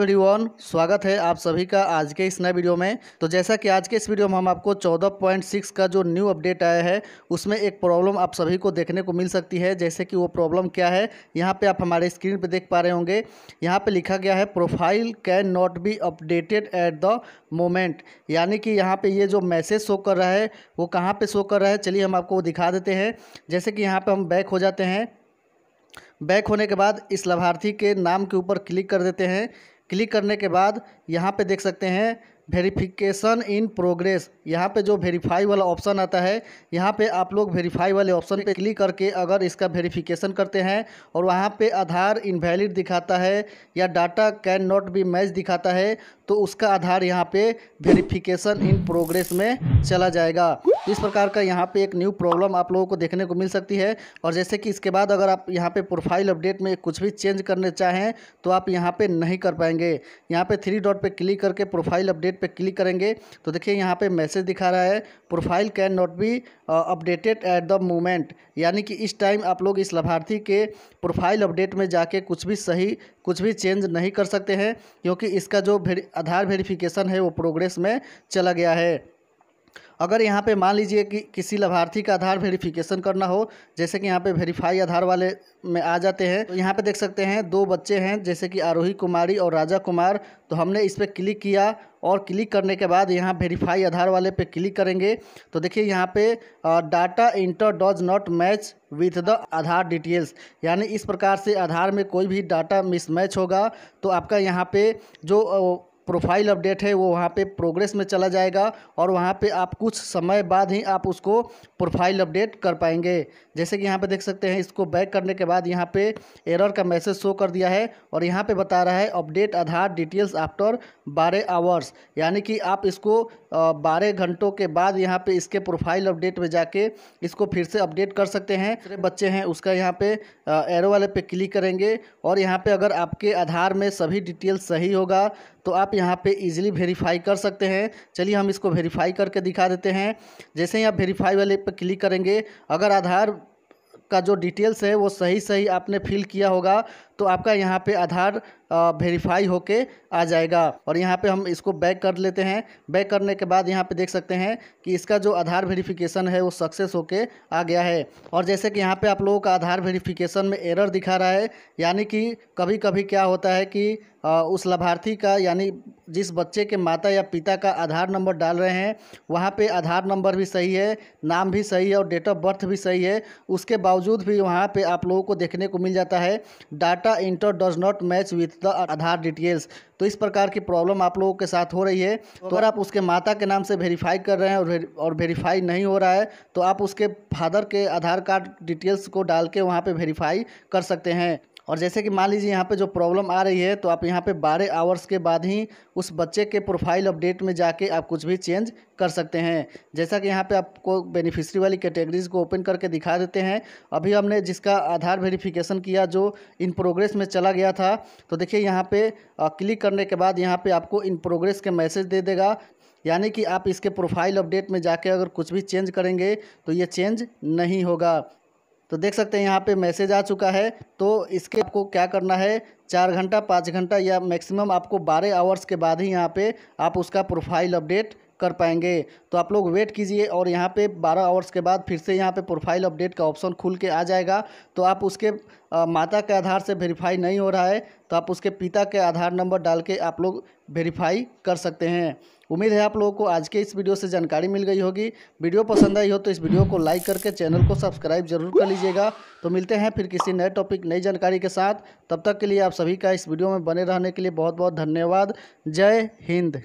everyone स्वागत है आप सभी का आज के इस नए वीडियो में तो जैसा कि आज के इस वीडियो में हम आपको 14.6 का जो न्यू अपडेट आया है उसमें एक प्रॉब्लम आप सभी को देखने को मिल सकती है जैसे कि वो प्रॉब्लम क्या है यहाँ पे आप हमारे स्क्रीन पे देख पा रहे होंगे यहाँ पे लिखा गया है profile can not be updated at the moment यानी कि यहाँ पर ये यह जो मैसेज शो कर रहा है वो कहाँ पर शो कर रहा है चलिए हम आपको दिखा देते हैं जैसे कि यहाँ पर हम बैक हो जाते हैं बैक होने के बाद इस लाभार्थी के नाम के ऊपर क्लिक कर देते हैं क्लिक करने के बाद यहाँ पे देख सकते हैं वेरिफिकेशन इन प्रोग्रेस यहाँ पे जो वेरीफाई वाला ऑप्शन आता है यहाँ पे आप लोग वेरीफाई वाले ऑप्शन पे क्लिक करके अगर इसका वेरिफिकेशन करते हैं और वहाँ पे आधार इनवैलिड दिखाता है या data can not be match दिखाता है तो उसका आधार यहाँ पे वेरिफिकेशन इन प्रोग्रेस में चला जाएगा इस प्रकार का यहाँ पे एक न्यू प्रॉब्लम आप लोगों को देखने को मिल सकती है और जैसे कि इसके बाद अगर आप यहाँ पे प्रोफाइल अपडेट में कुछ भी चेंज करने चाहें तो आप यहाँ पे नहीं कर पाएंगे यहाँ पे थ्री डॉट पे क्लिक करके प्रोफाइल अपडेट पे क्लिक करेंगे तो देखिए यहाँ पे मैसेज दिखा रहा है profile can not be updated at the moment यानी कि इस टाइम आप लोग इस लाभार्थी के प्रोफाइल अपडेट में जाके कुछ भी सही कुछ भी चेंज नहीं कर सकते हैं क्योंकि इसका जो आधार वेरिफिकेशन है वो प्रोग्रेस में चला गया है अगर यहाँ पे मान लीजिए कि किसी लाभार्थी का आधार वेरिफिकेशन करना हो जैसे कि यहाँ पे वेरीफाई आधार वाले में आ जाते हैं तो यहाँ पे देख सकते हैं दो बच्चे हैं जैसे कि आरोही कुमारी और राजा कुमार तो हमने इस पर क्लिक किया और क्लिक करने के बाद यहाँ वेरीफाई आधार वाले पे क्लिक करेंगे तो देखिए यहाँ पे data enter does not match with the Aadhaar details यानी इस प्रकार से आधार में कोई भी डाटा मिसमैच होगा तो आपका यहाँ पे जो प्रोफाइल अपडेट है वो वहाँ पे प्रोग्रेस में चला जाएगा और वहाँ पे आप कुछ समय बाद ही आप उसको प्रोफाइल अपडेट कर पाएंगे जैसे कि यहाँ पे देख सकते हैं इसको बैक करने के बाद यहाँ पे एरर का मैसेज शो कर दिया है और यहाँ पे बता रहा है अपडेट आधार डिटेल्स आफ्टर बारह आवर्स यानी कि आप इसको बारह घंटों के बाद यहाँ पर इसके प्रोफाइल अपडेट में जाके इसको फिर से अपडेट कर सकते हैं जो बच्चे हैं उसका यहाँ पर एरो वाले पे क्लिक करेंगे और यहाँ पर अगर आपके आधार में सभी डिटेल्स सही होगा तो आप यहाँ पे इजीली वेरीफाई कर सकते हैं चलिए हम इसको वेरीफाई करके दिखा देते हैं जैसे ही आप वेरीफाई वाले पर क्लिक करेंगे अगर आधार का जो डिटेल्स है वो सही सही आपने फिल किया होगा तो आपका यहाँ पे आधार वेरीफाई होके आ जाएगा और यहाँ पे हम इसको बैक कर लेते हैं बैक करने के बाद यहाँ पे देख सकते हैं कि इसका जो आधार वेरिफिकेशन है वो सक्सेस होके आ गया है और जैसे कि यहाँ पे आप लोगों का आधार वेरिफिकेशन में एरर दिखा रहा है यानी कि कभी कभी क्या होता है कि उस लाभार्थी का यानी जिस बच्चे के माता या पिता का आधार नंबर डाल रहे हैं वहाँ पर आधार नंबर भी सही है नाम भी सही है और डेट ऑफ बर्थ भी सही है उसके बावजूद भी वहाँ पर आप लोगों को देखने को मिल जाता है data data enter does not match with the Aadhaar details तो इस प्रकार की प्रॉब्लम आप लोगों के साथ हो रही है तो अगर आप उसके माता के नाम से वेरीफाई कर रहे हैं और और वेरीफाई नहीं हो रहा है तो आप उसके फादर के आधार कार्ड डिटेल्स को डाल के वहाँ पर वेरीफाई कर सकते हैं और जैसे कि मान लीजिए यहाँ पे जो प्रॉब्लम आ रही है तो आप यहाँ पे बारह आवर्स के बाद ही उस बच्चे के प्रोफाइल अपडेट में जाके आप कुछ भी चेंज कर सकते हैं जैसा कि यहाँ पे आपको बेनिफिशरी वाली कैटेगरीज को ओपन करके दिखा देते हैं अभी हमने जिसका आधार वेरिफिकेशन किया जो इन प्रोग्रेस में चला गया था तो देखिए यहाँ पर क्लिक करने के बाद यहाँ पर आपको इन प्रोग्रेस के मैसेज दे देगा यानी कि आप इसके प्रोफाइल अपडेट में जाके अगर कुछ भी चेंज करेंगे तो ये चेंज नहीं होगा तो देख सकते हैं यहाँ पे मैसेज आ चुका है तो इसके आपको क्या करना है चार घंटा पाँच घंटा या मैक्सिमम आपको बारह आवर्स के बाद ही यहाँ पे आप उसका प्रोफाइल अपडेट कर पाएंगे तो आप लोग वेट कीजिए और यहाँ पे 12 आवर्स के बाद फिर से यहाँ पे प्रोफाइल अपडेट का ऑप्शन खुल के आ जाएगा तो आप उसके आ, माता के आधार से वेरीफाई नहीं हो रहा है तो आप उसके पिता के आधार नंबर डाल के आप लोग वेरीफाई कर सकते हैं उम्मीद है आप लोगों को आज के इस वीडियो से जानकारी मिल गई होगी वीडियो पसंद आई हो तो इस वीडियो को लाइक करके चैनल को सब्सक्राइब जरूर कर लीजिएगा तो मिलते हैं फिर किसी नए टॉपिक नई जानकारी के साथ तब तक के लिए आप सभी का इस वीडियो में बने रहने के लिए बहुत बहुत धन्यवाद जय हिंद